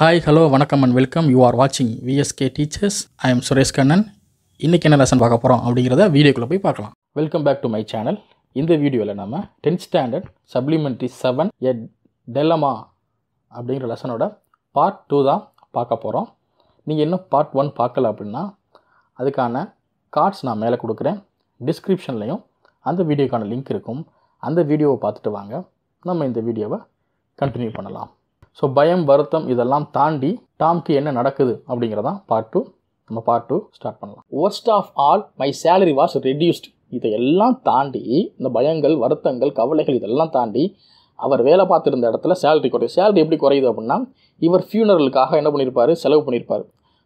Hi hello வணக்கம் and welcome you are வாட்சிங் VSK teachers I am Suresh Kannan இன்றைக்கி என்ன லெசன் பார்க்க போகிறோம் அப்படிங்கிறத வீடியோக்குள்ளே போய் பார்க்கலாம் welcome back to my channel இந்த வீடியோவில் நம்ம tenth standard supplementary seven eight dilemma அப்படிங்கிற லெசனோட பார்ட் டூ தான் பார்க்க போகிறோம் நீங்கள் இன்னும் பார்ட் ஒன் பார்க்கல அப்படின்னா அதுக்கான கார்ட்ஸ் நான் மேலே கொடுக்குறேன் டிஸ்கிரிப்ஷன்லையும் அந்த வீடியோக்கான லிங்க் இருக்கும் அந்த வீடியோவை பார்த்துட்டு வாங்க நம்ம இந்த வீடியோவை கண்டினியூ பண்ணலாம் ஸோ பயம் வருத்தம் இதெல்லாம் தாண்டி டாம்க்கு என்ன நடக்குது அப்படிங்கிறதா பார்ட் டூ நம்ம பார்ட் டூ ஸ்டார்ட் பண்ணலாம் worst of all my salary was reduced இதையெல்லாம் தாண்டி இந்த பயங்கள் வருத்தங்கள் கவலைகள் இதெல்லாம் தாண்டி அவர் வேலை பார்த்துருந்த இடத்துல சேலரி குறையும் சேலரி எப்படி குறையுது அப்படின்னா இவர் ஃபியூனரலுக்காக என்ன பண்ணியிருப்பார் செலவு பண்ணியிருப்பார்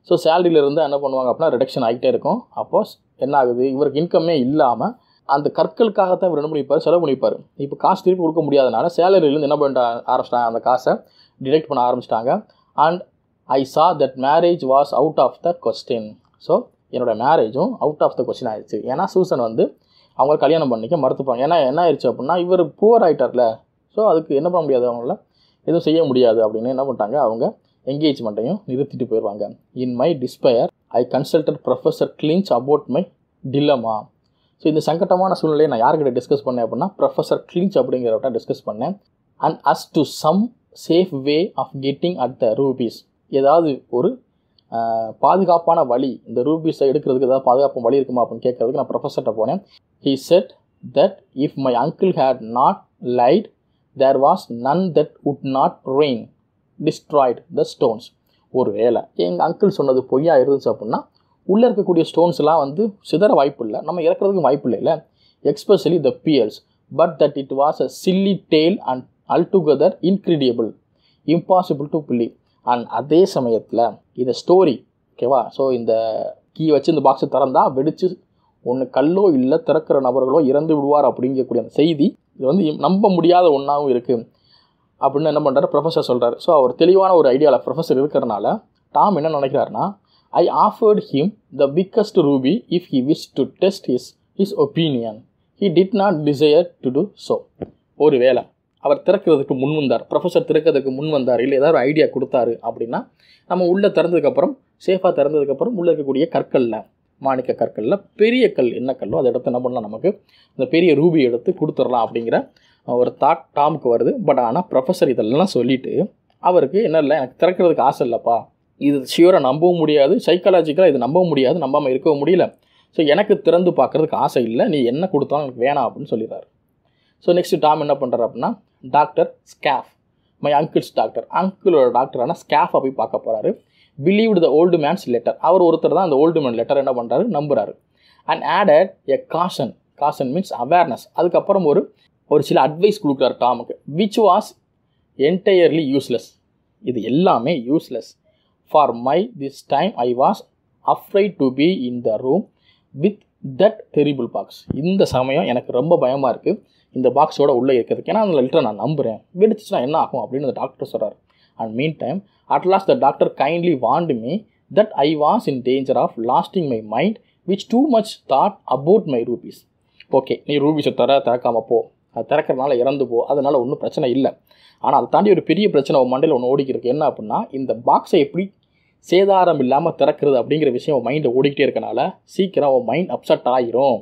ஸோ சேலரியிலேருந்து என்ன பண்ணுவாங்க அப்படின்னா ரிடக்ஷன் ஆகிட்டே இருக்கும் அப்போ என்ன ஆகுது இவருக்கு இன்கம்மே இல்லாமல் அந்த கற்களுக்காக தான் இவர் என்ன பண்ணிப்பார் செலவு பண்ணியிருப்பார் இப்போ காசு திருப்பி கொடுக்க முடியாதனால சேலரியிலேருந்து என்ன பண்ணிட்டு ஆரம்பிச்சிட்டாங்க அந்த காசை டிடெக்ட் பண்ண ஆரம்பிச்சிட்டாங்க and I saw that marriage was out of the question so என்னோடய மேரேஜும் அவுட் ஆஃப் த கொஸ்டின் ஆயிடுச்சு ஏன்னா சூசன் வந்து அவங்க கல்யாணம் பண்ணிக்க மறுத்துப்பாங்க ஏன்னா என்ன ஆயிடுச்சு அப்படின்னா இவர் புவர் ஆகிட்டார்ல ஸோ அதுக்கு என்ன பண்ண முடியாது அவங்கள எதுவும் செய்ய முடியாது அப்படின்னு என்ன பண்ணிட்டாங்க அவங்க என்கேஜ்மெண்ட்டையும் நிறுத்திட்டு போயிடுவாங்க in my despair I consulted professor Clinch about my dilemma so இந்த சங்கடமான சூழ்நிலையை நான் யார்கிட்ட டிஸ்கஸ் பண்ணேன் அப்படின்னா ப்ரொஃபஸர் கிளின்ச் அப்படிங்கிறவட்ட டிஸ்கஸ் பண்ணேன் and as to some safe way of getting at the rubies ஏதாவது ஒரு பாதுகாப்பான வழி இந்த ரூபீஸை எடுக்கிறதுக்கு ஏதாவது பாதுகாப்பு வழி இருக்குமா அப்படின்னு கேட்கறதுக்கு நான் ப்ரொஃபஸர்கிட்ட போனேன் he said that if my uncle had not lied there was none that would not rain destroyed the stones ஒரு வேலை எங்கள் அங்கிள் சொன்னது பொய்யா இருந்துச்சு அப்படின்னா உள்ளே இருக்கக்கூடிய ஸ்டோன்ஸ்லாம் வந்து சிதற வாய்ப்பு இல்லை நம்ம இறக்குறதுக்கு வாய்ப்பு இல்லை especially the fears but that it was a silly tale and altogether incredible impossible to believe and அதே சமயத்தில் இந்த ஸ்டோரி ஓகேவா ஸோ இந்த கீ வச்சு இந்த பாக்ஸை திறந்தால் வெடித்து ஒன்று கல்லோ இல்லை திறக்கிற நபர்களோ இறந்து விடுவார் அப்படிங்கக்கூடிய அந்த செய்தி இது வந்து நம்ப முடியாத ஒன்றாகவும் இருக்குது அப்படின்னு என்ன பண்ணுறாரு ப்ரொஃபஸர் சொல்கிறார் ஸோ அவர் தெளிவான ஒரு ஐடியாவில் ப்ரொஃபஸர் இருக்கிறனால டாம் என்ன நினைக்கிறாருன்னா I offered him the biggest ruby if he wish to test his his opinion he did not desire to do so ஒரு வேலை அவர் திறக்கிறதுக்கு முன் வந்தார் ப்ரொஃபஸர் திறக்கிறதுக்கு முன் வந்தார் இல்லை ஏதாவது ஐடியா கொடுத்தாரு அப்படின்னா நம்ம உள்ளே திறந்ததுக்கப்புறம் சேஃபாக திறந்ததுக்கப்புறம் உள்ளே இருக்கக்கூடிய கற்களில் மாணிக்க கற்களில் பெரிய கல் என்ன கல்லோ அதை எடுத்து என்ன பண்ணலாம் நமக்கு அந்த பெரிய ரூபி எடுத்து கொடுத்துடலாம் அப்படிங்கிற ஒரு தாட் டாமுக்கு வருது பட் ஆனால் ப்ரொஃபஸர் இதெல்லாம் சொல்லிவிட்டு அவருக்கு என்ன இல்லை எனக்கு திறக்கிறதுக்கு ஆசை இல்லைப்பா இது ஷியூராக நம்பவும் முடியாது சைக்காலஜிக்கலாக இது நம்பவும் முடியாது நம்பாமல் இருக்கவும் முடியல ஸோ எனக்கு திறந்து பார்க்குறதுக்கு ஆசை இல்லை நீ என்ன கொடுத்தாலும் எனக்கு வேணாம் அப்படின்னு சொல்லிடுறாரு ஸோ நெக்ஸ்ட் டாம் என்ன பண்ணுறாரு அப்படின்னா doctor Schaff my uncle's doctor அங்கிளோட டாக்டரான ஸ்காஃபை போய் பார்க்க போகிறாரு believe the old man's letter அவர் ஒருத்தர் தான் அந்த ஓல்டு மேன் லெட்டர் என்ன பண்ணுறாரு நம்புறாரு and added a caution caution means awareness அதுக்கப்புறம் ஒரு ஒரு சில அட்வைஸ் கொடுக்குறாரு டாமுக்கு விச் வாஸ் என்டையர்லி யூஸ்லெஸ் இது எல்லாமே useless for my this time I was afraid to be in the room with that terrible box இந்த சமயம் எனக்கு ரொம்ப பயமாக இருக்குது இந்த பாக்ஸோட உள்ளே இருக்கிறதுக்கு ஏன்னா அந்த லெட்டரை நான் நம்புகிறேன் வெடிச்சுன்னா என்ன ஆகும் அப்படின்னு அந்த டாக்டர் சொல்கிறார் and mean time at last the doctor kindly want me that I was in danger of lasting my mind which too much thought about my rubies okay நீ ரூபீஸை தர திறக்காமல் போ அது திறக்கிறதுனால இறந்து போ அதனால் ஒன்றும் பிரச்சனை இல்லை ஆனால் அதை தாண்டி ஒரு பெரிய பிரச்சனை உன் மண்டையில் ஒன்று ஓடிக்கிருக்கு என்ன அப்படின்னா இந்த பாக்ஸை எப்படி சேதாரம் இல்லாமல் திறக்கிறது அப்படிங்கிற விஷயம் உன் மைண்டை ஓடிக்கிட்டே இருக்கனால சீக்கிரம் உன் மைண்ட் அப்செட் ஆகிரும்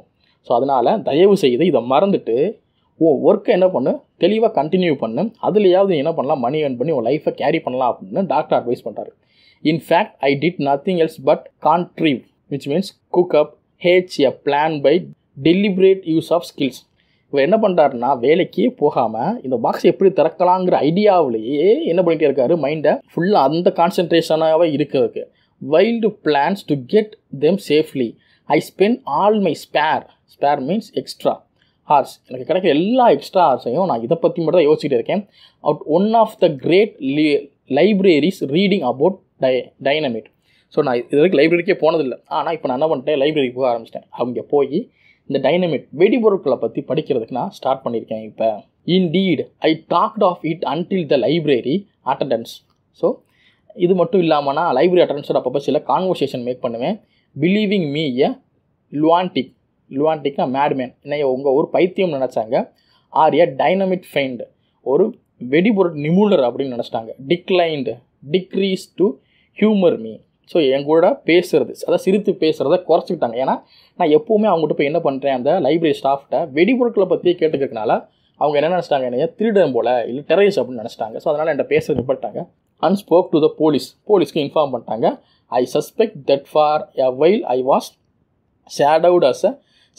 ஸோ அதனால் தயவு செய்து இதை மறந்துட்டு ஓ ஒர்க்கை என்ன பண்ணு தெளிவாக கண்டினியூ பண்ணு அதுலேயாவது என்ன பண்ணலாம் மணி ஏர்ன் பண்ணி உன் லைஃப்பை கேரி பண்ணலாம் அப்படின்னு டாக்டர் அட்வைஸ் பண்ணுறாரு in fact I did nothing else but contrive which means cook up hatch a plan by deliberate use of skills இவர் என்ன பண்ணுறாருன்னா வேலைக்கு போகாமல் இந்த பாக்ஸ் எப்படி திறக்கலாங்கிற ஐடியாவிலேயே என்ன பண்ணிகிட்டே இருக்காரு மைண்டை ஃபுல்லாக அந்த கான்சென்ட்ரேஷனாகவே இருக்கிறதுக்கு wild plans to get them safely I spend all my spare spare means extra hours எனக்கு கிடைக்கிற எல்லா எக்ஸ்ட்ரா ஹார்ஸையும் நான் இதை பற்றி மட்டும் தான் யோசிச்சுட்டு இருக்கேன் out one of the great li libraries reading about dy dynamite so நான் இது வரைக்கும் லைப்ரரிக்கே போனதில்லை ஆனால் இப்போ நான் என்ன பண்ணிட்டேன் லைப்ரரிக்கு போக ஆரம்பிச்சிட்டேன் அவங்க போய் இந்த டைனமிட் வெடிபொருட்களை பற்றி படிக்கிறதுக்கு நான் ஸ்டார்ட் பண்ணியிருக்கேன் இப்போ indeed I talked of it until the library attendants so இது மட்டும் இல்லாமல் நான் லைப்ரரி அட்டண்டன்ஸோட அப்பப்போ சில கான்வர்சேஷன் மேக் பண்ணுவேன் பிலீவிங் மீ எ லுவான்டிக் லுவான்டிக்னா மேட்மேன் என்னைய உங்கள் ஒரு பைத்தியம் நினச்சாங்க ஆர் எ டைனமிட் ஃபைண்ட் ஒரு வெடிபொருட் நிபுணர் அப்படின்னு நினச்சிட்டாங்க declined degrees to humour me so என் கூட பேசுகிறது அதாவது சிரித்து பேசுகிறத குறைச்சிக்கிட்டாங்க ஏன்னா நான் எப்போவுமே அவங்ககிட்ட போய் என்ன பண்ணுறேன் அந்த லைப்ரரி ஸ்டாஃப்கிட்ட வெடிபொருட்களை பற்றி கேட்டுக்கிறதுனால அவங்க என்ன நினச்சிட்டாங்க என்னைய திருடன் போல் இல்லை டெரரிஸ் அப்படின்னு நினச்சிட்டாங்க ஸோ அதனால் என்கிட்ட பேச நிப்பட்டாங்க அன்ஸ்போக் டு த போலீஸ் போலீஸ்க்கு இன்ஃபார்ம் பண்ணிட்டாங்க I suspect that for a while I was shadowed as a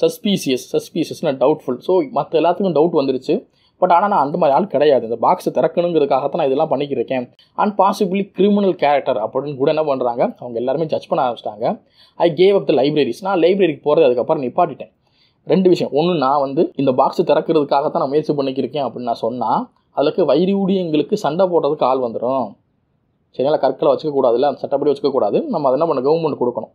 suspicious சஸ்பீசியஸ்னா டவுட்ஃபுல் ஸோ மற்ற எல்லாத்துக்கும் டவுட் வந்துருச்சு பட் ஆனால் நான் அந்த மாதிரி ஆள் கிடையாது இந்த பாக்ஸை திறக்கணுங்கிறதுக்காக தான் நான் இதெல்லாம் பண்ணிக்கிருக்கேன் அண்ட் பாசிபிளி கிரிமினல் கேரக்டர் அப்படின்னு கூட என்ன பண்ணுறாங்க அவங்க எல்லாருமே ஜட்ஜ் பண்ண ஆரம்பிச்சிட்டாங்க I gave up the libraries நான் லைப்ரரிக்கு போகிறது அதுக்கப்புறம் நிப்பாட்டிட்டேன் ரெண்டு விஷயம் ஒன்று நான் வந்து இந்த பாக்ஸை திறக்கிறதுக்காக தான் நான் முயற்சி பண்ணிக்கிருக்கேன் அப்படின்னு நான் சொன்னால் அதுக்கு ஊடியங்களுக்கு சண்டை போடுறதுக்கு ஆள் வந்துடும் சரிங்களா கற்களை வச்சுக்கக்கூடாதுல்ல சட்டப்படி வச்சுக்கக்கூடாது நம்ம அதை என்ன பண்ண கவர்மெண்ட் கொடுக்கணும்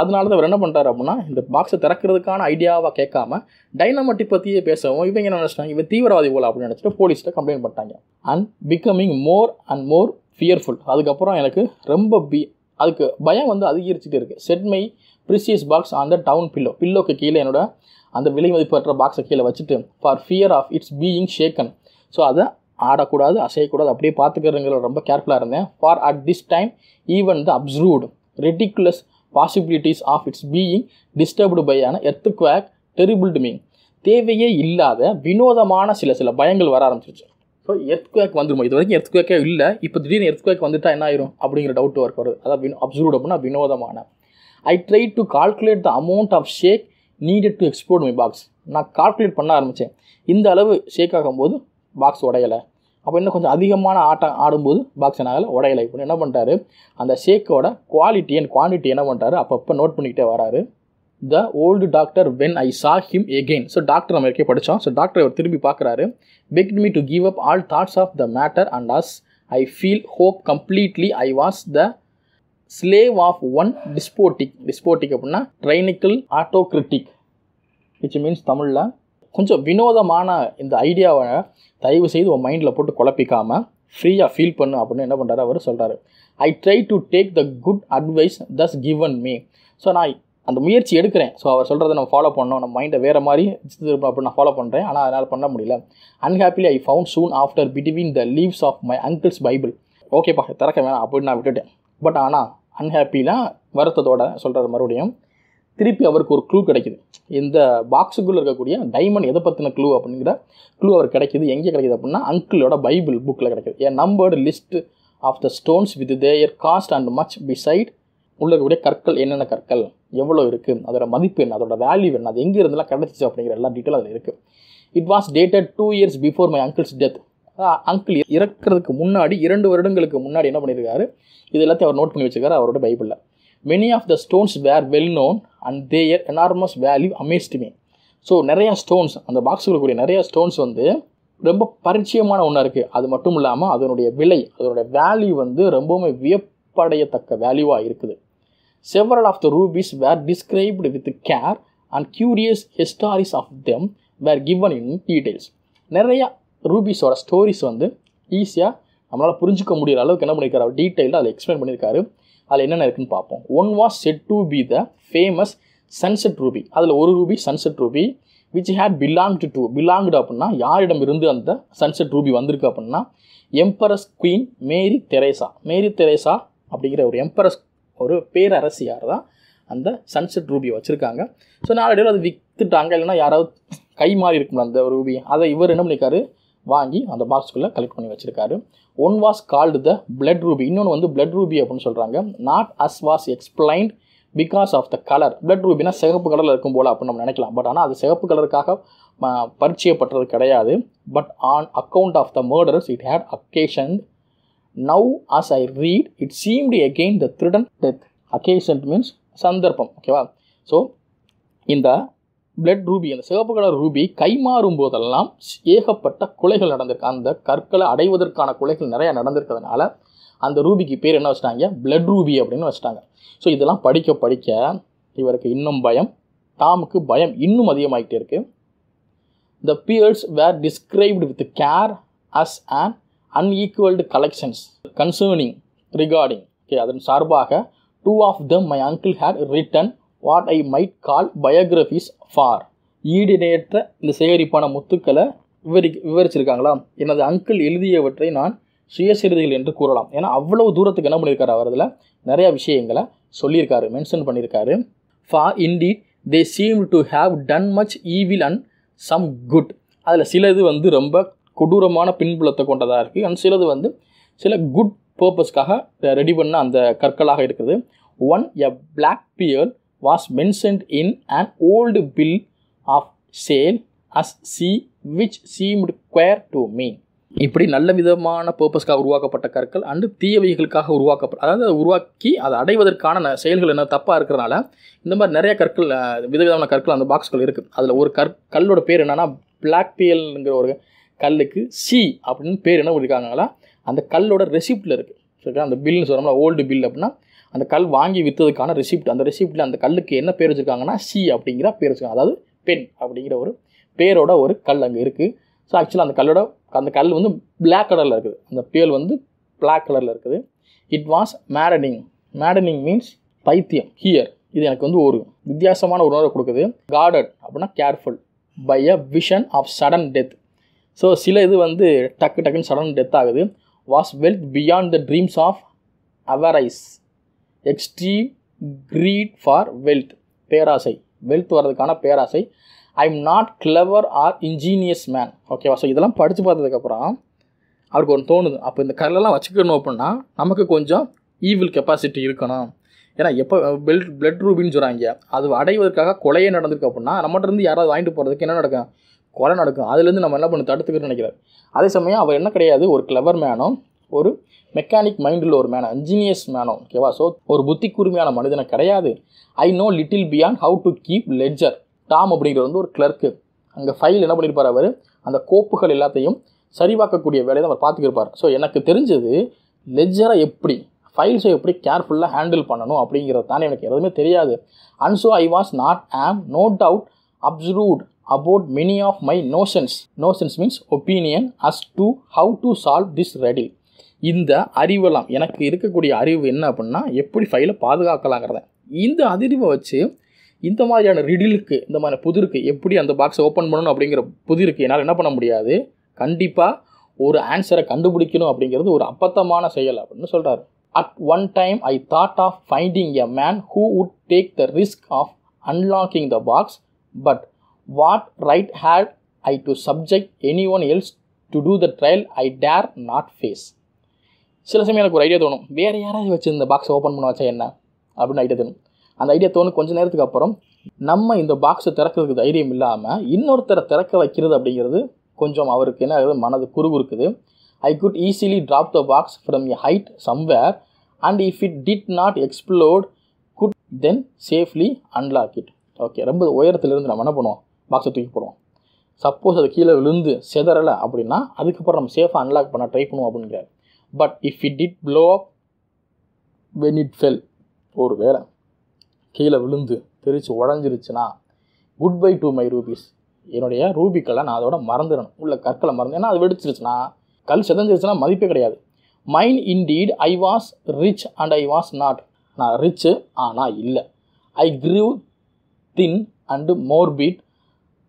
அதனால தான் அவர் என்ன பண்ணுறாரு அப்படின்னா இந்த பாக்ஸை திறக்கிறதுக்கான ஐடியாவாக கேட்காம டைனமட்டி பற்றியே பேசவும் இவங்க என்ன நினச்சிட்டாங்க இவன் தீவிரவாதி போல அப்படின்னு நினச்சிட்டு போலீஸில் கம்ப்ளைண்ட் பண்ணிட்டாங்க and becoming more and more fearful அதுக்கப்புறம் எனக்கு ரொம்ப பி அதுக்கு பயம் வந்து அதிகரிச்சுட்டு இருக்குது set my precious box on the down pillow பில்லோக்கு கீழே என்னோட அந்த விலை மதிப்பற்ற பாக்ஸை கீழே வச்சுட்டு for fear of its being shaken so அதை ஆடக்கூடாது அசையக்கூடாது அப்படியே பார்த்துக்கிறதுங்கிற ரொம்ப கேர்ஃபுல்லாக இருந்தேன் for at this time even the observed ridiculous possibilities of its being disturbed by an earthquake terrible meaning தேவையே இல்லாத வினோதமான சில சில பயங்கள் வர ஆரம்பிச்சிருச்சு ஸோ எர்த் குவாக் வந்துருமோ இது வரைக்கும் எர்த் குவாக்கே இல்லை இப்போ திடீர்னு எர்த் குவாக் வந்துட்டால் என்ன ஆயிரும் அப்படிங்கிற டவுட் ஒர்க் வருது அதாவது வினோ அப்சர்வ் அப்படின்னா வினோதமான I try to calculate the amount of shake needed to export my box நான் கால்குலேட் பண்ண ஆரம்பித்தேன் இந்த அளவு ஷேக் ஆகும்போது பாக்ஸ் உடையலை அப்போ இன்னும் கொஞ்சம் அதிகமான ஆட்டம் ஆடும்போது பாக்ஸ் ஆகல உடையலை இப்போ என்ன பண்ணுறாரு அந்த ஷேக்கோட குவாலிட்டி அண்ட் குவான்டிட்டி என்ன பண்ணுறாரு அப்பப்போ நோட் பண்ணிக்கிட்டே வராரு the old doctor when I saw him again so doctor நம்ம இருக்கே படித்தோம் ஸோ டாக்டர் அவர் திரும்பி பார்க்குறாரு begged me to give up all thoughts of the matter and as I feel hope completely I was the slave of one despotic despotic அப்படின்னா tyrannical ஆட்டோக்ரிட்டிக் which means தமிழில் கொஞ்சம் வினோதமான இந்த ஐடியாவை தயவு செய்து உன் மைண்டில் போட்டு குழப்பிக்காமல் ஃப்ரீயாக ஃபீல் பண்ணு அப்படின்னு என்ன பண்ணுறாரு அவர் சொல்கிறார் I try to take the good advice thus given me so நான் அந்த முயற்சி எடுக்கிறேன் ஸோ அவர் சொல்கிறத நம்ம ஃபாலோ பண்ணோம் நம்ம மைண்டை வேறு மாதிரி அப்படி நான் ஃபாலோ பண்ணுறேன் ஆனால் அதனால் பண்ண முடியல unhappily I found soon after between the leaves of my uncle's Bible ஓகேப்பா திறக்க வேணாம் அப்படின்னு நான் விட்டுட்டேன் பட் ஆனால் அன்ஹாப்பிலாம் வருத்தத்தோட சொல்கிறார் மறுபடியும் திருப்பி அவருக்கு ஒரு க்ளூ கிடைக்குது இந்த பாக்ஸுக்குள்ளே இருக்கக்கூடிய டைமண்ட் எதை பற்றின க்ளூ அப்படிங்கிற க்ளூ அவர் கிடைக்கிது எங்கே கிடைக்கிது அப்படின்னா அங்கிளோட பைபிள் புக்கில் கிடைக்கிது a numbered list of the stones with their cost and much beside உள்ள இருக்கக்கூடிய கற்கள் என்னென்ன கற்கள் எவ்வளோ இருக்குது அதோட மதிப்பு என்ன அதோட வேல்யூ என்ன அது எங்கே இருந்தாலும் கிடச்சிச்சு அப்படிங்கிற எல்லா டீட்டெயில் அதில் இருக்குது it was dated two years before my uncle's death uncle இறக்கிறதுக்கு முன்னாடி இரண்டு வருடங்களுக்கு முன்னாடி என்ன பண்ணியிருக்காரு இது எல்லாத்தையும் அவர் நோட் பண்ணி வச்சுருக்காரு அவரோட பைபிளில் many of the stones were well known and their enormous value amazed me so நிறையா ஸ்டோன்ஸ் அந்த பாக்ஸில் இருக்கக்கூடிய நிறையா ஸ்டோன்ஸ் வந்து ரொம்ப பரிச்சயமான ஒன்றா இருக்குது அது மட்டும் இல்லாமல் அதனுடைய விலை அதனுடைய வேல்யூ வந்து ரொம்பவுமே வியப்படையத்தக்க வேல்யூவாக இருக்குது several of the rubies were described with care and curious histories of them were given in details நிறையா ரூபீஸோட ஸ்டோரிஸ் வந்து ஈஸியாக நம்மளால் புரிஞ்சிக்க முடிகிற அளவுக்கு என்ன பண்ணியிருக்காரு அவர் அதை எக்ஸ்பிளைன் பண்ணியிருக்காரு அதில் என்னென்ன இருக்குன்னு பார்ப்போம் one was said to be the famous sunset ruby அதில் ஒரு ruby sunset ruby which had belong to to belonged அப்படின்னா யாரிடம் இருந்து அந்த சன்செட் ரூபி வந்திருக்கு அப்படின்னா empress queen Mary Theresa Mary Theresa அப்படிங்கிற ஒரு எம்பரஸ் ஒரு பேரரசியார் தான் அந்த சன்செட் ரூபியை வச்சுருக்காங்க ஸோ நாளடைவில் அது விற்றுட்டாங்க இல்லைன்னா யாராவது கை மாறி இருக்கும்ல அந்த ரூபி அதை இவர் என்ன பண்ணியிருக்காரு வாங்கி அந்த பாக்ஸ்க்குள்ளே கலெக்ட் பண்ணி வச்சுருக்காரு one was called the blood ruby இன்னொன்று வந்து பிளட் ரூபி அப்படின்னு சொல்கிறாங்க not as was explained because of the colour blood ரூபினா சிகப்பு கலரில் இருக்கும் போல் அப்படின்னு நம்ம நினைக்கலாம் பட் ஆனால் அது சிகப்பு கலருக்காக பரிச்சயப்பட்டது கிடையாது but on account of the murders it had occasion now as I read it seemed again the திருடன் டெத் அக்கேஷன் மீன்ஸ் சந்தர்ப்பம் ஓகேவா ஸோ இந்த பிளட் ரூபி அந்த சிவப்பு கலர் ரூபி கைமாறும் போதெல்லாம் ஏகப்பட்ட குலைகள் நடந்திருக்கு அந்த கற்களை அடைவதற்கான குலைகள் நிறையா நடந்திருக்கிறதுனால அந்த ரூபிக்கு பேர் என்ன வச்சிட்டாங்க பிளட் ரூபி அப்படின்னு வச்சிட்டாங்க ஸோ இதெல்லாம் படிக்க படிக்க இவருக்கு இன்னும் பயம் டாமுக்கு பயம் இன்னும் அதிகமாகிட்டே இருக்குது the pearls were described with care as and unequalled collections concerning regarding அதன் சார்பாக two of them my uncle had written what I might call biographies for ஈடுநேற்ற இந்த சேகரிப்பான முத்துக்களை விவரி விவரிச்சிருக்காங்களா எனது அங்கிள் எழுதியவற்றை நான் சுயசரிதைகள் என்று கூறலாம் ஏன்னா அவ்வளவு தூரத்துக்கு என்ன பண்ணியிருக்காரு அவர் அதில் நிறையா விஷயங்களை சொல்லியிருக்காரு மென்ஷன் பண்ணியிருக்காரு for indeed they seem to have done much evil and some good அதில் சிலது வந்து ரொம்ப கொடூரமான பின்புலத்தை கொண்டதாக இருக்குது அண்ட் சிலது வந்து சில குட் பர்பஸ்க்காக ரெடி பண்ண அந்த கற்களாக இருக்குது one a black pearl was mentioned in an old bill of sale as C which seemed queer to me. இப்படி நல்ல விதமான பர்பஸ்க்காக உருவாக்கப்பட்ட கற்கள் அண்டு தீயவைகளுக்காக உருவாக்கப்பட்ட அதாவது அதை உருவாக்கி அதை அடைவதற்கான செயல்கள் என்ன தப்பாக இருக்கிறனால இந்த மாதிரி நிறைய கற்கள் விதவிதமான கற்கள் அந்த பாக்ஸ்கள் இருக்குது அதில் ஒரு கற் கல்லோட பேர் என்னென்னா பிளாக் பியல்ங்கிற ஒரு கல்லுக்கு சி அப்படின்னு பேர் என்ன கொடுக்காங்கனால அந்த கல்லோட ரெசிப்டில் இருக்குது அந்த பில்னு சொல்கிறோம்னா ஓல்டு பில் அப்படின்னா அந்த கல் வாங்கி விற்றதுக்கான ரிசிப்ட் அந்த ரிசிப்டில் அந்த கல்லுக்கு என்ன பேர் வச்சுருக்காங்கன்னா சி அப்படிங்கிற பேர் வச்சுருக்காங்க அதாவது பென் அப்படிங்கிற ஒரு பேரோட ஒரு கல் அங்கே இருக்குது ஸோ ஆக்சுவலாக அந்த கல்லோட அந்த கல் வந்து பிளாக் கலரில் இருக்குது அந்த பேல் வந்து பிளாக் கலரில் இருக்குது it was maddening maddening means பைத்தியம் ஹியர் இது எனக்கு வந்து ஒரு வித்தியாசமான உணர்வை கொடுக்குது கார்டட் அப்படின்னா careful by a vision of sudden death so சில இது வந்து டக்கு டக்குன்னு சடன் டெத் ஆகுது was wealth beyond the dreams of avarice extreme greed for wealth பேராசை வெல்த் வர்றதுக்கான பேராசை I am not clever or ingenious man ஓகேவா ஸோ இதெல்லாம் படித்து பார்த்ததுக்கப்புறம் அவருக்கு ஒன்று தோணுது அப்போ இந்த கல்லெல்லாம் வச்சுக்கணும் அப்படின்னா நமக்கு கொஞ்சம் ஈவில் கெப்பாசிட்டி இருக்கணும் ஏன்னா எப்போ பெல்ட் பிளட் ரூபின்னு சொல்கிறாங்க அது அடைவதற்காக கொலையே நடந்திருக்கு அப்படின்னா நம்மகிட்டருந்து யாராவது வாங்கிட்டு போகிறதுக்கு என்ன நடக்கும் கொலை நடக்கும் அதுலேருந்து நம்ம என்ன பண்ணி தடுத்துக்கிட்டு நினைக்கிறார் அதே சமயம் அவர் என்ன கிடையாது ஒரு கிளவர் மேனும் ஒரு மெக்கானிக் மைண்டில் ஒரு மேனோ இன்ஜினியர்ஸ் மேனோ ஓகேவா ஸோ ஒரு புத்தி கூர்மையான மனிதனை கிடையாது I know little beyond how to keep ledger Tom அப்படிங்கிறது வந்து ஒரு கிளர்க்கு அங்கே ஃபைல் என்ன பண்ணியிருப்பார் அவர் அந்த கோப்புகள் எல்லாத்தையும் சரிவாக்கக்கூடிய வேலையை அவர் பார்த்துக்கிருப்பார் ஸோ எனக்கு தெரிஞ்சது லெஜரை எப்படி ஃபைல்ஸை எப்படி கேர்ஃபுல்லாக ஹேண்டில் பண்ணணும் அப்படிங்கிறது தானே எனக்கு எதுவுமே தெரியாது and so I was not am no doubt observed about many of my notions notions means opinion as to how to solve this ready இந்த அறிவெல்லாம் எனக்கு இருக்கக்கூடிய அறிவு என்ன அப்படின்னா எப்படி ஃபைலை பாதுகாக்கலாங்கிறத இந்த அதிர்வை வச்சு இந்த மாதிரியான ரிடிலுக்கு இந்த மாதிரி புதிருக்கு எப்படி அந்த பாக்ஸை ஓப்பன் பண்ணணும் அப்படிங்கிற புதிருக்கு என்னால் என்ன பண்ண முடியாது கண்டிப்பாக ஒரு ஆன்சரை கண்டுபிடிக்கணும் அப்படிங்கிறது ஒரு அப்பத்தமான செயல் அப்படின்னு சொல்கிறார் at one time I thought of finding a man who would take the risk of unlocking the box but what right had I to subject any one else to do the trial I dare not face சில சமயம் எனக்கு ஒரு idea தோணும் வேறு யாராவது வச்சு இந்த பாக்ஸை ஓப்பன் பண்ண வச்சா என்ன அப்படின்னு ஐடியா தோணும் அந்த ஐடியா தோணும் கொஞ்சம் நேரத்துக்கு அப்புறம் நம்ம இந்த பாக்ஸை திறக்கிறதுக்கு தைரியம் இல்லாமல் இன்னொருத்தரை திறக்க வைக்கிறது அப்படிங்கிறது கொஞ்சம் அவருக்கு என்ன ஆகுது மனது குறுகுறுக்குது I could easily drop the box from a height somewhere and if it did not exploded could then safely unlock it okay ரொம்ப உயரத்துலேருந்து நம்ம என்ன பண்ணுவோம் பாக்ஸை தூக்கி போடுவோம் சப்போஸ் அது கீழே விழுந்து செதறலை அப்படின்னா அதுக்கப்புறம் நம்ம சேஃபாக அன்லாக் பண்ண ட்ரை பண்ணுவோம் அப்படிங்கிறார் but if it did blow up when it fell ஒரு வேலை கீழே விழுந்து பிரித்து உடஞ்சிருச்சுன்னா goodbye to my rubies என்னுடைய ரூபிக்களை நான் அதோட மறந்துடணும் உள்ள கற்களை மறந்து ஏன்னா அது வெடிச்சிருச்சுன்னா கல் செதஞ்சிருச்சுன்னா மதிப்பே கிடையாது mine indeed I was rich and I was not நான் ரிச்சு ஆனால் இல்லை I grieve thin and morbid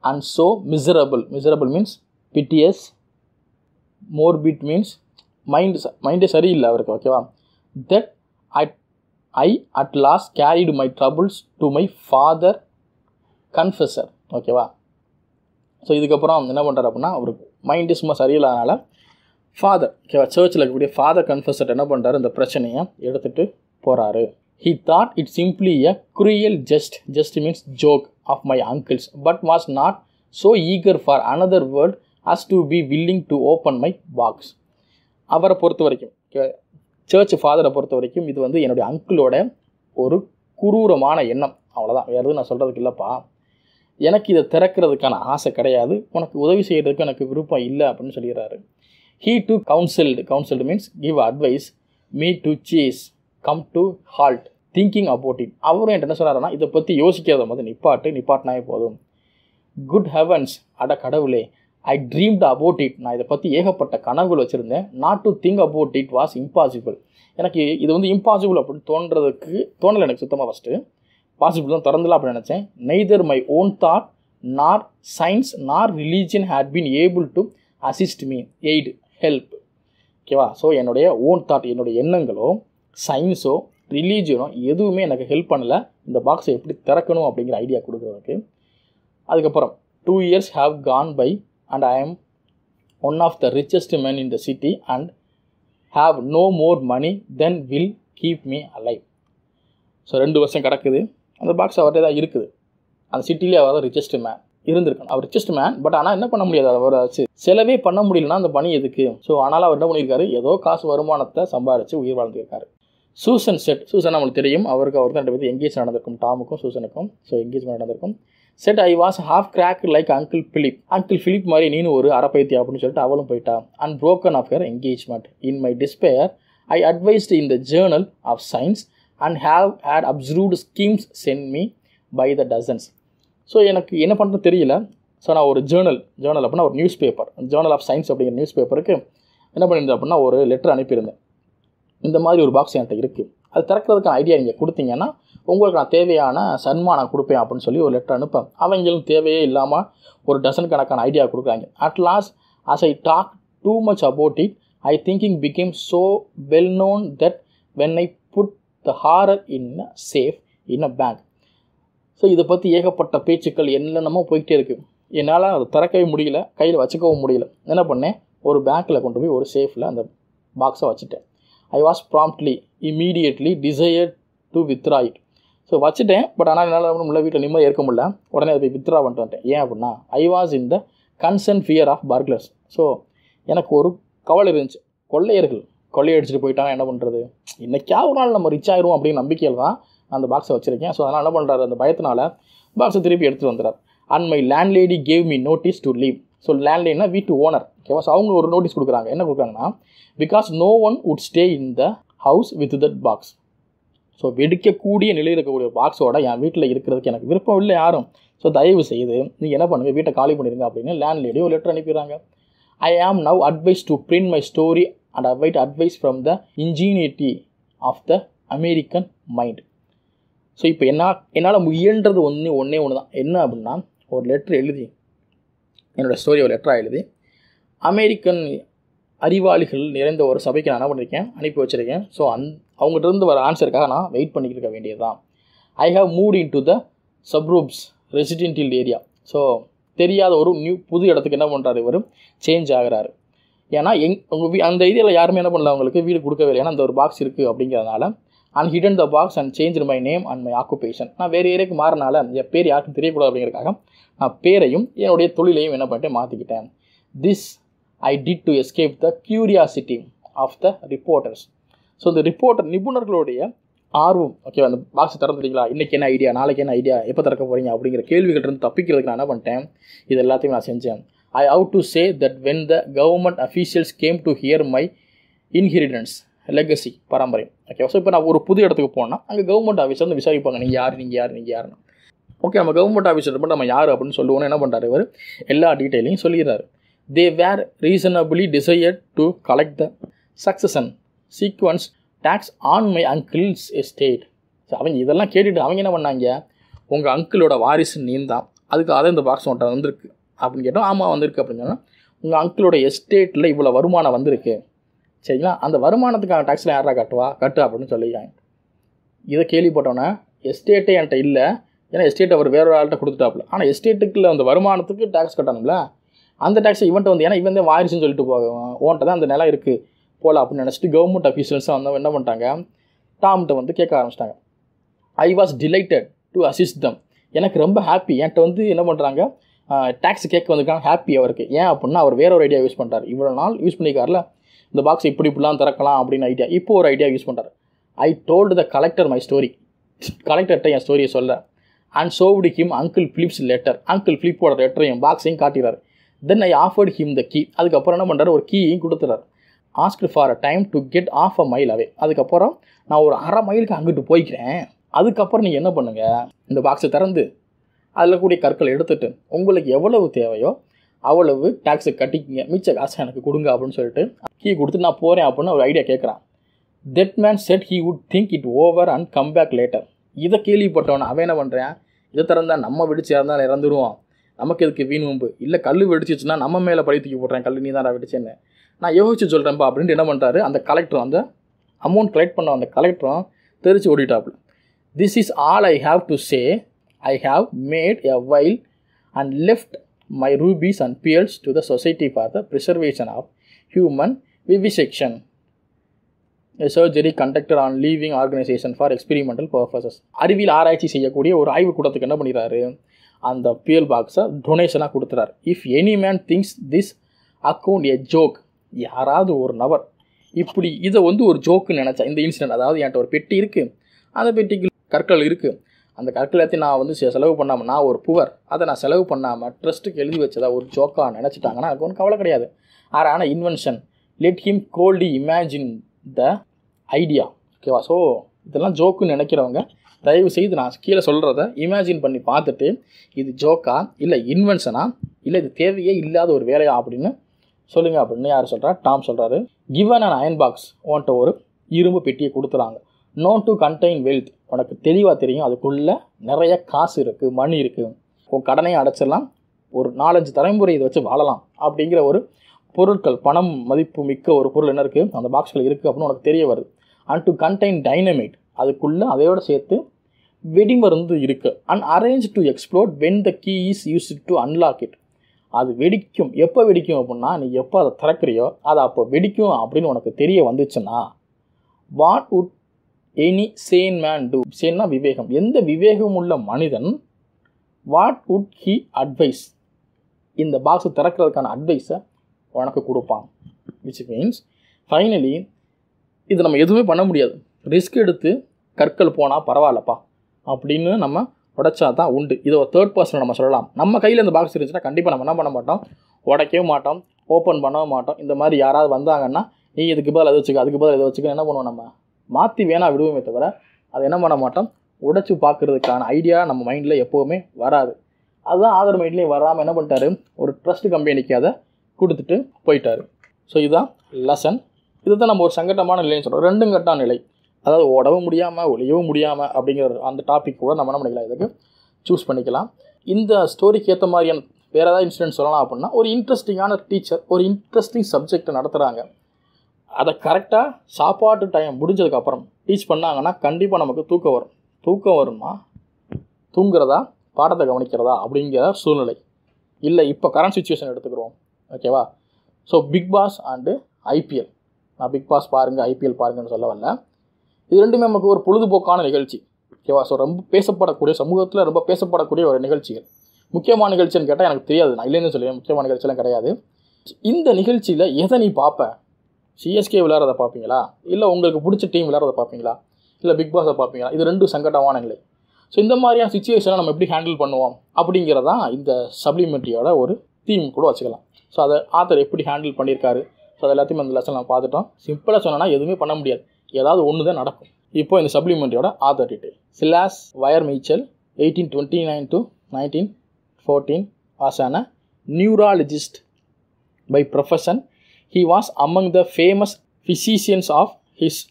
and so miserable miserable means பிடிஎஸ் மோர்பிட் மீன்ஸ் மைண்டு மைண்டே சரியில்லை அவருக்கு ஓகேவா that at I at last carried my troubles to my father confessor ஓகேவா so இதுக்கப்புறம் என்ன பண்ணுறாரு அப்படின்னா அவருக்கு மைண்டு சும்மா சரியில்லாதனால ஃபாதர் ஓகேவா சர்ச்சில் இருக்கக்கூடிய ஃபாதர் கன்ஃபெசர் என்ன பண்ணுறாரு இந்த பிரச்சனையை எடுத்துகிட்டு போகிறாரு he thought it simply a cruel jest jest means joke of my uncle's but was not so eager for another world as to be willing to open my box அவரை பொறுத்த வரைக்கும் சர்ச் ஃபாதரை பொறுத்த வரைக்கும் இது வந்து என்னுடைய அங்கிளோட ஒரு குரூரமான எண்ணம் அவ்வளோதான் வேறு எதுவும் நான் சொல்கிறதுக்கு இல்லைப்பா எனக்கு இதை திறக்கிறதுக்கான ஆசை கிடையாது உனக்கு உதவி செய்கிறதுக்கு எனக்கு விருப்பம் இல்லை அப்படின்னு சொல்லிடுறாரு he to counselled counselled means give advice me to cease come to halt thinking about it அவரும் என்ன சொல்கிறாருன்னா இதை பற்றி யோசிக்காத வந்து நிப்பாட்டு நிப்பாட்டினாவே போதும் குட் ஹெவன்ஸ் அட கடவுளே ஐ ட்ரீம்ட் அபவுட் இட் நான் இதை பற்றி ஏகப்பட்ட கனவுகள் வச்சுருந்தேன் not to think about it was impossible எனக்கு இது வந்து இம்பாசிபிள் அப்படின்னு தோன்றதுக்கு தோணலை எனக்கு சுத்தமாக ஃபஸ்ட்டு பாசிபிள் தான் திறந்துலாம் அப்படின்னு நினச்சேன் neither my own thought nor science nor religion had been able to assist me aid help ஓகேவா ஸோ என்னுடைய ஓன் தாட் என்னுடைய எண்ணங்களோ சயின்ஸோ ரிலீஜியனோ எதுவுமே எனக்கு ஹெல்ப் பண்ணலை இந்த பாக்ஸை எப்படி திறக்கணும் அப்படிங்கிற ஐடியா கொடுக்குறதுக்கு அதுக்கப்புறம் two years have gone by and I am one of the richest men in the city and have no more money than will keep me alive so ரெண்டு வருஷம் கிடக்குது அந்த பாக்ஸ் அவர்கிட்ட தான் இருக்குது அந்த சிட்டிலேயே அவர் தான் ரிச்சஸ்ட் மேன் இருந்திருக்கணும் அவர் ரிச்சஸ்ட் மேன் பட் ஆனால் என்ன பண்ண முடியாது அவர் வச்சு செலவே பண்ண முடியலன்னா அந்த பணி எதுக்கு ஸோ ஆனால் அவர் என்ன பண்ணியிருக்காரு ஏதோ காசு வருமானத்தை சம்பாதிச்சு உயிர் வாழ்ந்துருக்காரு சூசன் செட் சூசன் நம்மளுக்கு தெரியும் அவருக்கு அவருக்கு ரெண்டு பேரும் எங்கேஜ் நடந்திருக்கும் டாமுக்கும் சூசனுக்கும் ஸோ எங்கேஜ்மெண்ட் நடந்திருக்கும் said I was half crack like uncle Philip uncle Philip மாதிரி நீனு ஒரு அரப்பைத்தியா அப்படின்னு சொல்லிட்டு அவளும் போயிட்டான் and broken off her engagement in my despair I advised in the journal of science and have had observed schemes sent me by the dozens so எனக்கு என்ன பண்ணுறது தெரியல ஸோ நான் ஒரு ஜேர்னல் ஜேர்னல் அப்படின்னா ஒரு newspaper journal of science அப்படிங்கிற நியூஸ் பேப்பருக்கு என்ன பண்ணியிருந்தேன் அப்படின்னா ஒரு லெட்டர் அனுப்பியிருந்தேன் இந்த மாதிரி ஒரு பாக்ஸ் என்கிட்ட இருக்குது அது திறக்கிறதுக்கான ஐடியா நீங்கள் கொடுத்தீங்கன்னா உங்களுக்கு நான் தேவையான சன்மானம் கொடுப்பேன் அப்படின்னு சொல்லி ஒரு லெட்டர் அனுப்பேன் அவங்களும் தேவையே இல்லாமல் ஒரு டசன் கணக்கான ஐடியா கொடுக்குறாங்க at last as I talk too much about it I thinking became so well known that when I put the horror in a safe in a bank so இதை பற்றி ஏகப்பட்ட பேச்சுக்கள் என்னென்னமோ போய்கிட்டே இருக்குது என்னால் அதை திறக்கவே முடியல கையில் வச்சுக்கவும் முடியல என்ன பண்ணேன் ஒரு பேங்க்கில் கொண்டு போய் ஒரு சேஃபில் அந்த பாக்ஸை வச்சுட்டேன் I was promptly immediately desire to withdraw it so வச்சுட்டேன் பட் ஆனால் என்னால் நம்மள வீட்டில் நிம்மதியாக இருக்க முடியல உடனே அதை போய் வித்ரா பண்ணிட்டு வந்துட்டேன் ஏன் அப்படின்னா I was in the concern fear of burglars so எனக்கு ஒரு கவலை இருந்துச்சு கொள்ளையர்கள் கொள்ளையடிச்சிட்டு போயிட்டாங்க என்ன பண்ணுறது இன்றைக்கா ஒரு நாள் நம்ம ரிச் ஆயிரும் அப்படின்னு நம்பிக்கையில் தான் அந்த பாக்ஸை வச்சுருக்கேன் ஸோ அதனால் என்ன பண்ணுறாரு அந்த பயத்தினால பாக்ஸை திருப்பி எடுத்துகிட்டு வந்துடுறார் and my landlady gave me notice to leave so லேண்ட்லேடினா வீட்டு ஓனர் ஓகேவா ஸோ அவங்க ஒரு நோட்டீஸ் கொடுக்குறாங்க என்ன கொடுக்குறாங்கன்னா because no one would stay in the house with that box so வெடிக்கக்கூடிய நிலையில் இருக்கக்கூடிய பாக்ஸோட என் வீட்டில் இருக்கிறதுக்கு எனக்கு விருப்பம் இல்லை யாரும் ஸோ தயவு செய்து நீங்கள் என்ன பண்ணுங்கள் வீட்டை காலி பண்ணிடுங்க அப்படின்னு லேண்ட் ஒரு லெட்டர் அனுப்பிடுறாங்க I am now advise to print my story and await advice from the ingenuity of the American mind so இப்போ என்ன என்னால் முயன்றது ஒன்று ஒன்றே ஒன்று தான் என்ன அப்படின்னா ஒரு லெட்ரு எழுதி என்னோடய ஸ்டோரி ஒரு லெட்டராக எழுதி அமெரிக்கன் அறிவாளிகள் நிறைந்த ஒரு சபைக்கு நான் என்ன பண்ணியிருக்கேன் அனுப்பி வச்சுருக்கேன் ஸோ அந் அவங்ககிட்ட வர ஆன்சருக்காக நான் வெயிட் பண்ணிக்கிட்டு இருக்க வேண்டியது தான் I have move in to the suburbs residential area so தெரியாத ஒரு நியூ புது இடத்துக்கு என்ன பண்ணுறாரு இவர் சேஞ்ச் ஆகிறாரு ஏன்னா எங் உங்கள் வீ அந்த ஏரியாவில் யாருமே என்ன பண்ணல அவங்களுக்கு வீடு கொடுக்கவே இல்லை ஏன்னா அந்த ஒரு பாக்ஸ் இருக்குது அப்படிங்கிறதுனால and hidden the box and change my name and my occupation நான் வேறு ஏரியாவுக்கு மாறினால என் பேர் யாருக்கும் தெரியக்கூடாது அப்படிங்கிறதுக்காக நான் பேரையும் என்னுடைய தொழிலையும் என்ன பண்ணிட்டு மாற்றிக்கிட்டேன் this I did to escape the curiosity of the reporters so இந்த ரிப்போர்ட்டர் நிபுணர்களுடைய ஆர்வம் ஓகே அந்த பாக்ஸ் திறந்துட்டீங்களா இன்றைக்கி என்ன ஐடியா நாளைக்கு என்ன ஐடியா எப்போ திறக்க போகிறீங்க அப்படிங்கிற கேள்விகள்லேருந்து தப்பிக்கிறதுக்கு நான் என்ன பண்ணிட்டேன் இது எல்லாத்தையும் நான் செஞ்சேன் I have to say that when the government officials came to hear my inheritance legacy பாரம்பரியம் ஓகே ஸோ இப்போ நான் ஒரு புது இடத்துக்கு போனால் அங்கே கவர்மெண்ட் ஆஃபீஸர் வந்து விசாரிப்பாங்க நீங்கள் யார் நீங்கள் யார் நீங்கள் யாருன்னு ஓகே நம்ம கவர்மெண்ட் ஆஃபீஸர் மட்டும் நம்ம யார் அப்படின்னு சொல்லுவோன்னு என்ன பண்ணுறாரு இவர் எல்லா டீட்டெயிலையும் சொல்லிடுறாரு they were reasonably desired to collect the succession sequence tax on my uncle's estate so அவங்க இதெல்லாம் கேட்டுட்டு அவங்க என்ன பண்ணாங்க உங்கள் அங்கிளோட வாரிசு நீந்தான் அதுக்காக அதை இந்த பாக்ஸ் ஒன்ட்ட வந்திருக்கு அப்படின்னு கேட்டோம் ஆமாம் வந்திருக்கு அப்படின்னு சொன்னால் உங்கள் அங்கிளோட எஸ்டேட்டில் இவ்வளோ வருமானம் வந்திருக்கு சரிங்களா அந்த வருமானத்துக்கான டேக்ஸில் யாரா கட்டுவா கட்டு அப்படின்னு சொல்லிடுறாங்க இதை கேள்விப்பட்டோன்னே எஸ்டேட்டே என்கிட்ட இல்லை ஏன்னா எஸ்டேட் அவர் வேறொரு ஆள்கிட்ட கொடுத்துட்டாப்புல ஆனால் எஸ்டேட்டுக்குள்ள அந்த வருமானத்துக்கு டேக்ஸ் கட்டணும்ல அந்த டேக்ஸ் இவன்ட்டு வந்து ஏன்னா இவன் தான் வாரிசுன்னு சொல்லிட்டு போவான் ஓன்ட்ட தான் அந்த நிலம் இருக்குது போல அப்படின்னு நினச்சிட்டு கவர்மெண்ட் அஃபீஷியல்ஸாக வந்து என்ன பண்ணிட்டாங்க டாம்கிட்ட வந்து கேட்க ஆரம்பிச்சிட்டாங்க I was delighted to assist them எனக்கு ரொம்ப ஹாப்பி என்கிட்ட வந்து என்ன பண்ணுறாங்க டேக்ஸ் கேட்க வந்திருக்காங்க ஹாப்பி அவருக்கு ஏன் அப்படின்னா அவர் வேற ஒரு ஐடியா யூஸ் பண்ணுறாரு இவ்வளோ நாள் யூஸ் பண்ணிக்கார்ல இந்த பாக்ஸ் இப்படி இப்படிலாம் திறக்கலாம் அப்படின்னு ஐடியா இப்போ ஒரு ஐடியா யூஸ் பண்ணுறாரு I told the collector my story கலெக்டர்கிட்ட என் ஸ்டோரியை சொல்கிறேன் and showed him uncle Philip's letter uncle ஃபிலிப்போட லெட்டரையும் பாக்ஸையும் காட்டிடுறாரு then I offered him the key அதுக்கப்புறம் என்ன பண்ணுறாரு ஒரு கீயும் கொடுத்துறாரு ask for a time to get off a mile away அதுக்கப்புறம் நான் ஒரு அரை மைலுக்கு அங்கிட்டு போய்க்கிறேன் அதுக்கப்புறம் நீங்கள் என்ன பண்ணுங்கள் இந்த பாக்ஸை திறந்து அதில் கூடிய கற்களை எடுத்துகிட்டு உங்களுக்கு எவ்வளவு தேவையோ அவ்வளவு டேக்ஸை கட்டிக்கிங்க மிச்ச காசை எனக்கு கொடுங்க அப்படின்னு சொல்லிட்டு கீ கொடுத்து நான் போகிறேன் அப்படின்னு ஒரு ஐடியா கேட்குறான் that man said he would think it over and come back later இதை கேள்விப்பட்டவன் அவன் என்ன பண்ணுறேன் இதை திறந்தால் நம்ம விடிச்சு இறந்தாலும் இறந்துடுவான் நமக்கு இதுக்கு வீண் வம்பு இல்லை கல் வெடிச்சிச்சுன்னா நம்ம மேலே படி தூக்கி போடுறேன் கல் நீ தான் வெடிச்சேன்னு நான் யோசிச்சு சொல்கிறேன்ப்பா அப்படின்ட்டு என்ன பண்ணுறாரு அந்த கலெக்டர் அந்த அமௌண்ட் கலெக்ட் பண்ண அந்த கலெக்டரும் தெரிச்சு ஓடிட்டாப்புல this is all I have to say I have made a will and left my rubies and pearls to the society for the preservation of human vivisection surgery conductor on living organisation for experimental purposes அறிவியல் ஆராய்ச்சி செய்யக்கூடிய ஒரு ஆய்வு என்ன பண்ணிடுறாரு அந்த பியூல் பாக்ஸை டொனேஷனாக கொடுத்துறாரு if any man thinks this account a joke யாராவது ஒரு நபர் இப்படி இதை வந்து ஒரு ஜோக்குன்னு நினச்சா இந்த இன்சிடென்ட் அதாவது என்கிட்ட ஒரு பெட்டி இருக்குது அந்த பெட்டிக்கு கற்கள் இருக்குது அந்த கற்கள் எல்லாத்தையும் நான் வந்து செலவு பண்ணாமல் நான் ஒரு புவர் அதை நான் செலவு பண்ணாமல் ட்ரஸ்ட்டுக்கு எழுதி வச்சதா ஒரு ஜோக்காக நினச்சிட்டாங்கன்னா எனக்கு ஒன்றும் கவலை கிடையாது ஆர் ஆனால் invention let him coldly imagine the idea ஓகேவா ஸோ இதெல்லாம் ஜோக்குன்னு நினைக்கிறவங்க தயவு செய்து நான் கீழே சொல்கிறத இமேஜின் பண்ணி பார்த்துட்டு இது ஜோக்கா இல்லை இன்வென்ஷனா இல்லை இது தேவையே இல்லாத ஒரு வேலையா அப்படின்னு சொல்லுங்கள் அப்படின்னு யார் சொல்கிறா டாம் சொல்கிறாரு கிவன் அண்ட் அயன் பாக்ஸ் ஓன்ட்ட ஒரு இரும்பு பெட்டியை கொடுத்துறாங்க நோன் டு கண்டெயின் வெல்த் உனக்கு தெளிவாக தெரியும் அதுக்குள்ளே நிறைய காசு இருக்குது மணி இருக்குது உன் கடனையும் அடைச்சிடலாம் ஒரு நாலஞ்சு தலைமுறை இதை வச்சு வாழலாம் அப்படிங்கிற ஒரு பொருட்கள் பணம் மதிப்பு மிக்க ஒரு பொருள் என்ன இருக்குது அந்த பாக்ஸில் இருக்குது அப்படின்னு உனக்கு தெரிய வருது அண்ட் டு கண்டெயின் டைனமேட் அதுக்குள்ளே அதையோடு சேர்த்து வெடிமருந்து இருக்குது and arrange to explode when the key is use to unlock it அது வெடிக்கும் எப்போ வெடிக்கும் அப்படின்னா நீ எப்போ அதை திறக்கிறியோ அது அப்போ வெடிக்கும் அப்படின்னு உனக்கு தெரிய வந்துச்சுன்னா what would any sane man do சேன்னா விவேகம் எந்த விவேகம் உள்ள மனிதன் வாட் உட் ஹி அட்வைஸ் இந்த பாக்ஸ் திறக்கிறதுக்கான அட்வைஸை உனக்கு கொடுப்பான் விச் மீன்ஸ் ஃபைனலி இது நம்ம எதுவுமே பண்ண முடியாது ரிஸ்க் எடுத்து கற்கள் போனால் பரவாயில்லப்பா அப்படின்னு நம்ம உடைச்சா தான் உண்டு இதை ஒரு தேர்ட் பர்சன் நம்ம சொல்லலாம் நம்ம கையில் இந்த பாக்ஸ் இருந்துச்சுன்னா கண்டிப்பாக நம்ம என்ன பண்ண மாட்டோம் உடைக்கவும் மாட்டோம் ஓப்பன் பண்ணவும் மாட்டோம் இந்த மாதிரி யாராவது வந்தாங்கன்னா நீ இதுக்கு பதில் அது வச்சுக்க அதுக்கு பதில் இதை வச்சுக்க என்ன பண்ணுவோம் நம்ம மாற்றி வேணா விடுவோமே தவிர அதை என்ன பண்ண மாட்டோம் உடைச்சி பார்க்குறதுக்கான ஐடியா நம்ம மைண்டில் எப்போவுமே வராது அதுதான் ஆதர் மைண்ட்லேயும் வராமல் என்ன பண்ணிட்டாரு ஒரு ட்ரஸ்ட் கம்பெனிக்கு அதை கொடுத்துட்டு போயிட்டார் ஸோ இதுதான் லெசன் இதுதான் நம்ம ஒரு சங்கட்டமான நிலைன்னு சொல்கிறோம் ரெண்டும் கட்டான நிலை அதாவது ஓடவும் முடியாமல் ஒழியவும் முடியாமல் அப்படிங்கிற அந்த டாபிக் கூட நம்ம என்ன பண்ணிக்கலாம் இதுக்கு சூஸ் பண்ணிக்கலாம் இந்த ஸ்டோரிக்கு ஏற்ற மாதிரியான வேறு ஏதாவது இன்சிடென்ட் சொல்லலாம் அப்படின்னா ஒரு இன்ட்ரெஸ்டிங்கான டீச்சர் ஒரு இன்ட்ரெஸ்டிங் சப்ஜெக்டை நடத்துகிறாங்க அதை கரெக்டாக சாப்பாட்டு டைம் முடிஞ்சதுக்கப்புறம் டீச் பண்ணாங்கன்னா கண்டிப்பாக நமக்கு தூக்கம் வரும் தூக்கம் வருமா தூங்குறதா பாடத்தை கவனிக்கிறதா அப்படிங்கிற சூழ்நிலை இல்லை இப்போ கரண்ட் சுச்சுவேஷன் எடுத்துக்கிறோம் ஓகேவா so Bigg Boss and IPL நான் பிக் பாஸ் பாருங்கள் ஐபிஎல் பாருங்கன்னு சொல்ல வரல இது ரெண்டுமே நமக்கு ஒரு பொழுதுபோக்கான நிகழ்ச்சி ஓகேவா ஸோ ரொம்ப பேசப்படக்கூடிய சமூகத்தில் ரொம்ப பேசப்படக்கூடிய ஒரு நிகழ்ச்சிகள் முக்கியமான நிகழ்ச்சின்னு கேட்டால் எனக்கு தெரியாது நான் இல்லைன்னு சொல்லுவேன் முக்கியமான நிகழ்ச்சியெலாம் கிடையாது இந்த நிகழ்ச்சியில் எதை நீ பார்ப்ப சிஎஸ்கே விளையாடுறத பார்ப்பீங்களா இல்லை உங்களுக்கு பிடிச்ச டீம் விளையாடுறத பார்ப்பீங்களா இல்லை பிக் பாஸை பார்ப்பீங்களா இது ரெண்டும் சங்கடமான நிலை ஸோ இந்த மாதிரியான சுச்சுவேஷனை நம்ம எப்படி ஹேண்டில் பண்ணுவோம் அப்படிங்கிறதான் இந்த சப்ளிமெண்ட்ரியோட ஒரு தீம் கூட வச்சுக்கலாம் ஸோ அதை ஆத்தர் எப்படி ஹேண்டில் பண்ணியிருக்காரு ஸோ அது எல்லாத்தையும் அந்த லெசன் நம்ம பார்த்துட்டோம் சிம்பிளாக சொன்னால் எதுவுமே பண்ண முடியாது ஏதாவது ஒன்று தான் நடக்கும் இப்போ இந்த சப்ளிமெண்ட்ரியோட author detail Silas Weir Mitchell eighteen twenty nine to nineteen fourteen பாஸ் neurologist by profession he was among the famous physicians of his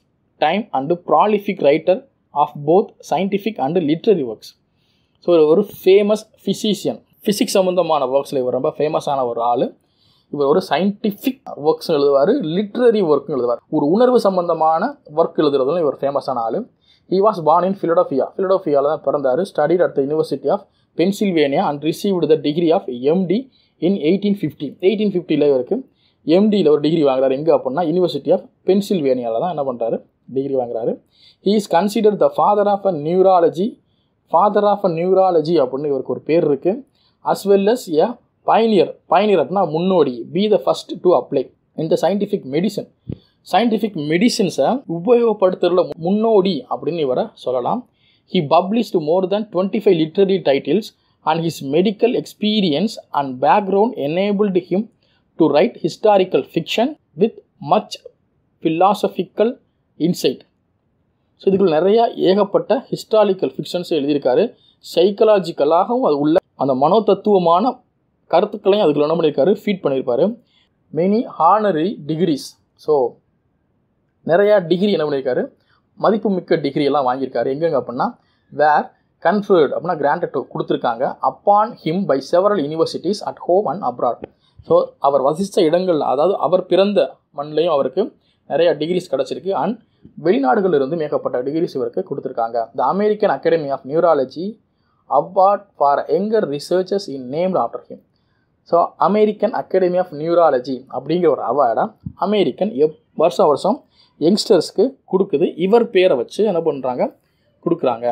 time and prolific writer of both scientific and literary works so ஒரு famous physician physics சம்மந்தமான ஒர்க்ஸில் இவர் ரொம்ப ஃபேமஸான ஒரு ஆள் இவர் ஒரு சயின்டிஃபிக் ஒர்க்ஸ் எழுதுவார் லிட்ரரி ஒர்க்கும் எழுதுவார் ஒரு உணர்வு சம்பந்தமான ஒர்க் எழுதுறதுல இவர் ஃபேமஸான ஆள் he was born in Philadelphia ஃபிலடோஃபியாவில் தான் பிறந்தார் studied at the university of Pennsylvania and received the degree of MD in eighteen fifty eighteen ஃபிஃப்டியில் இவருக்கு எம்டியில் ஒரு டிகிரி வாங்குறாரு எங்கே அப்படின்னா யூனிவர்சிட்டி ஆஃப் பென்சில்வேனியாவில் தான் என்ன பண்ணுறாரு டிகிரி வாங்குறாரு he is consider the father of a neurology father of a neurology அப்படின்னு இவருக்கு ஒரு பேர் இருக்குது as well as a pioneer pioneer அப்படின்னா முன்னோடி be the first to apply இந்த சயின்டிஃபிக் மெடிசன் சயின்டிஃபிக் மெடிசின்ஸை உபயோகப்படுத்துகிற முன்னோடி அப்படின்னு இவரை சொல்லலாம் he published more than twenty five literary titles and his medical experience and background enabled him to write historical fiction with much philosophical insight so இதுக்குள்ள நிறையா ஏகப்பட்ட ஹிஸ்டாரிக்கல் ஃபிக்ஷன்ஸ் எழுதியிருக்காரு சைக்கலாஜிக்கலாகவும் அது உள்ள அந்த மனோதத்துவமான கருத்துக்களையும் அதுக்குள்ள என்ன பண்ணியிருக்காரு ஃபீட் பண்ணியிருப்பார் மெனி ஹானரி டிகிரிஸ் ஸோ நிறையா டிகிரி என்ன பண்ணியிருக்காரு மதிப்புமிக்க டிகிரி எல்லாம் வாங்கியிருக்காரு எங்கெங்க அப்படின்னா வேர் கன்ஃபர்ட் அப்படின்னா கிராண்டட் கொடுத்துருக்காங்க upon him by several universities at home and abroad so அவர் வசித்த இடங்களில் அதாவது அவர் பிறந்த மண்ணிலையும் அவருக்கு நிறையா டிகிரிஸ் கிடச்சிருக்கு அண்ட் வெளிநாடுகளில் இருந்து மேற்கப்பட்ட டிகிரிஸ் இவருக்கு கொடுத்துருக்காங்க the American academy of neurology award for younger researches in named after him so American academy of neurology அப்படிங்கிற ஒரு அவார்டாக அமெரிக்கன் எப் வருஷம் வருஷம் யங்ஸ்டர்ஸ்க்கு கொடுக்குது இவர் பேரை வச்சு என்ன பண்ணுறாங்க கொடுக்குறாங்க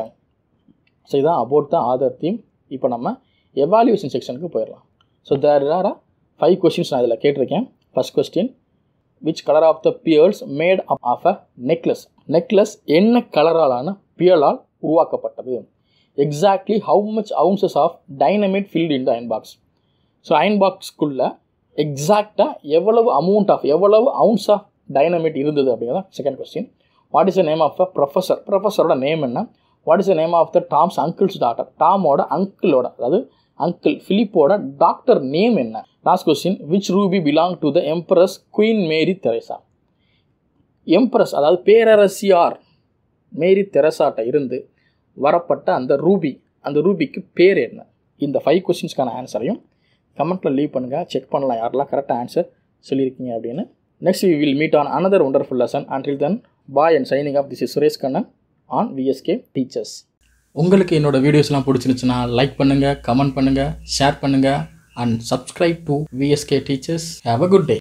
ஸோ இதுதான் அபோட் தான் ஆதர் தீம் இப்போ நம்ம எவால்யூஷன் செக்ஷனுக்கு போயிடலாம் so there are five questions நான் இதில் கேட்டிருக்கேன் first question which colour of the pearls made up of a necklace necklace என்ன கலராலான பியலால் உருவாக்கப்பட்டது exactly how much ounces of dynamite filled in the iron box so iron பாக்ஸ்க்குள்ளே எக்ஸாக்டாக எவ்வளவு அமௌண்ட் ஆஃப் எவ்வளவு அவுன்ஸ் ஆஃப் டைனமிட் இருந்தது அப்படிங்கிறத second question what is the name of a professor ப்ரொஃபஸரோட நேம் என்ன what is the name of the Tom's uncle's doctor டாமோட அங்கிளோட அதாவது அங்கிள் ஃபிலிப்போட டாக்டர் நேம் என்ன last question which ruby belong to the empress queen Mary Theresa empress அதாவது பேரரசியார் மேரி தெரசாட்ட இருந்து வரப்பட்ட அந்த ரூபி அந்த ரூபிக்கு பேர் என்ன இந்த ஃபைவ் கொஸ்டின்ஸ்க்கான ஆன்சரையும் கமெண்ட்டில் லீவ் பண்ணுங்கள் செக் பண்ணலாம் யாரெல்லாம் கரெக்டாக ஆன்சர் சொல்லியிருக்கீங்க அப்படின்னு next we will meet on another wonderful lesson until then bye and signing off this is Suresh Kannan on VSK teachers உங்களுக்கு என்னோடய வீடியோஸ்லாம் பிடிச்சிருந்துச்சுன்னா லைக் பண்ணுங்கள் கமெண்ட் பண்ணுங்கள் ஷேர் பண்ணுங்கள் and subscribe to VSK teachers have a good day